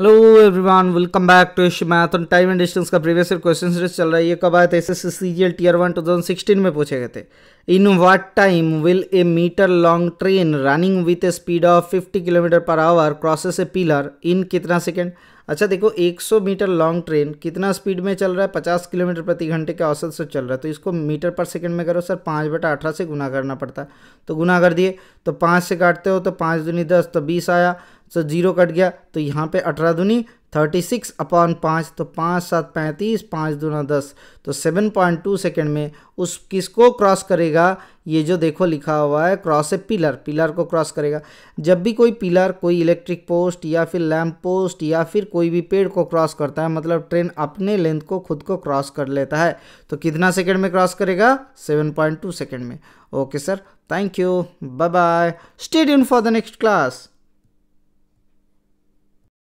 hello everyone welcome back to ash on time and distance का previous year question series चल रहा है ये कब आया था S S C G L tier one two thousand sixteen में पूछे गए थे in what time will a meter long train running with a speed of fifty kilometer per hour crosses a pillar in कितना second अच्छा देखो 100 meter long train कितना speed में चल रहा है 50 किलोमीटर प्रति घंटे के औसत से चल रहा है तो इसको मीटर पर सेकंड में करो सर पाँच बटा अठारह से गुना करना पड़ता है तो गुना कर दिए तो पाँच से काटते हो तो पाँच दूनी दस तो बीस आया सो जीरो कट गया तो यहाँ पे अठारह दुनी थर्टी सिक्स अपॉन पाँच तो पाँच सात पैंतीस पाँच दूना दस तो सेवन पॉइंट टू सेकेंड में उस किसको क्रॉस करेगा ये जो देखो लिखा हुआ है क्रॉस ए पिलर पिलर को क्रॉस करेगा जब भी कोई पिलर कोई इलेक्ट्रिक पोस्ट या फिर लैम्प पोस्ट या फिर कोई भी पेड़ को क्रॉस करता है मतलब ट्रेन अपने लेंथ को खुद को क्रॉस कर लेता है तो कितना सेकेंड में क्रॉस करेगा सेवन पॉइंट टू सेकेंड में okay sir thank you bye bye stayed in for the next class